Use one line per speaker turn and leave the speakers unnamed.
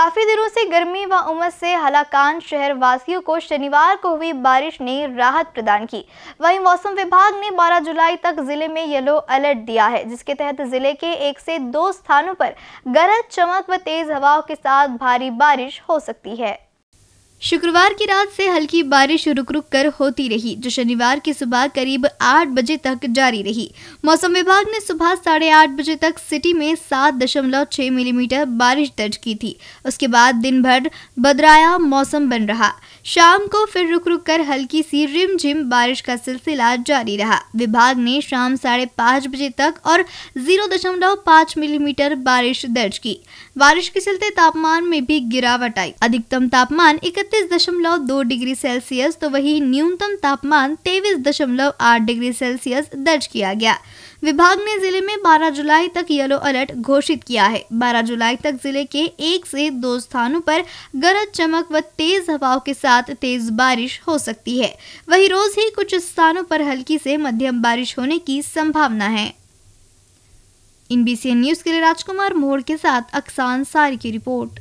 काफी दिनों से गर्मी व उमस से हलाकान शहर वासियों को शनिवार को हुई बारिश ने राहत प्रदान की वहीं मौसम विभाग ने 12 जुलाई तक जिले में येलो अलर्ट दिया है जिसके तहत जिले के एक से दो स्थानों पर गरज चमक व तेज हवाओं के साथ भारी बारिश हो सकती है शुक्रवार की रात से हल्की बारिश रुक रुक कर होती रही जो शनिवार की सुबह करीब 8 बजे तक जारी रही मौसम विभाग ने सुबह साढ़े आठ बजे तक सिटी में सात दशमलव छह मिलीमीटर बारिश दर्ज की थी उसके बाद दिन भर बदराया मौसम बन रहा शाम को फिर रुक रुक कर हल्की सी रिमझिम बारिश का सिलसिला जारी रहा विभाग ने शाम साढ़े पाँच बजे तक और जीरो दशमलव पाँच मिलीमीटर बारिश दर्ज की बारिश के चलते तापमान में भी गिरावट आई अधिकतम तापमान इकतीस उनतीस दशमलव दो डिग्री सेल्सियस तो वही न्यूनतम तापमान तेईस दशमलव आठ डिग्री सेल्सियस दर्ज किया गया विभाग ने जिले में 12 जुलाई तक येलो अलर्ट घोषित किया है 12 जुलाई तक जिले के एक से दो स्थानों पर गरज चमक व तेज हवाओं के साथ तेज बारिश हो सकती है वही रोज ही कुछ स्थानों पर हल्की से मध्यम बारिश होने की संभावना है इन न्यूज के लिए राजकुमार मोड़ के साथ अक्सान सारी की रिपोर्ट